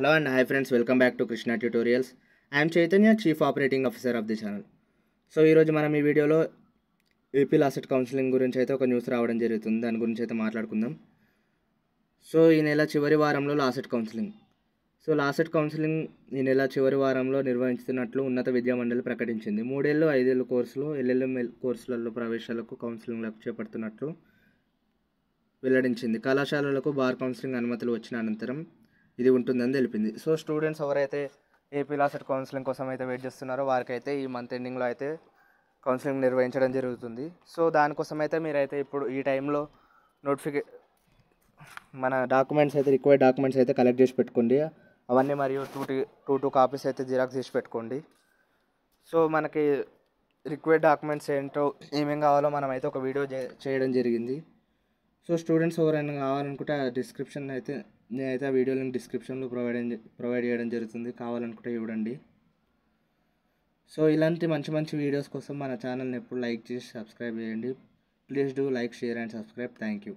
hello and hi friends welcome back to Krishna tutorials I'm Chaitanya chief operating officer of the channel so ఈరోజు మనం ఈ వీడియోలో AP LAWCET counselling గురించి అయితే ఒక న్యూస్ రావడం జరుగుతుంది దాని గురించి అయితే మాట్లాడుకుందాం సో ఈ నెల చివరి వారంలో LAWCET counselling so LAWCET counselling ఈ నెల చివరి వారంలో నిర్వహిస్తున్నట్లు ఉన్నత విద్యా మండలి ప్రకటించింది మూడేళ్ళు ఐదేళ్ళు కోర్సులు ఎల్ఎల్ఎం కోర్సులలో ప్రవేశాలకు కౌన్సిలింగ్లకు చేపడుతున్నట్లు వెల్లడించింది కళాశాలలకు బార్ కౌన్సిలింగ్ అనుమతులు వచ్చిన అనంతరం ఇది ఉంటుందని తెలిపింది సో స్టూడెంట్స్ ఎవరైతే ఏపీ లాసెట్ కౌన్సిలింగ్ కోసం అయితే వెయిట్ చేస్తున్నారో వారికైతే ఈ మంత్ ఎండింగ్లో అయితే కౌన్సిలింగ్ నిర్వహించడం జరుగుతుంది సో దానికోసం అయితే మీరైతే ఇప్పుడు ఈ టైంలో నోటిఫికే మన డాక్యుమెంట్స్ అయితే రిక్వైర్డ్ డాక్యుమెంట్స్ అయితే కలెక్ట్ చేసి పెట్టుకోండి అవన్నీ మరియు టూ టూ టూ కాపీస్ అయితే జిరాక్స్ చేసి పెట్టుకోండి సో మనకి రిక్వైర్డ్ డాక్యుమెంట్స్ ఏంటో ఏమేమి కావాలో మనం అయితే ఒక వీడియో చేయడం జరిగింది సో స్టూడెంట్స్ ఎవరైనా కావాలనుకుంటే ఆ డిస్క్రిప్షన్ అయితే నేనైతే ఆ వీడియో లింక్ డిస్క్రిప్షన్లో ప్రొవైడ్ ప్రొవైడ్ చేయడం జరుగుతుంది కావాలనుకుంటే చూడండి సో ఇలాంటి మంచి మంచి వీడియోస్ కోసం మన ఛానల్ని ఎప్పుడు లైక్ చేసి సబ్స్క్రైబ్ చేయండి please do like share and subscribe thank you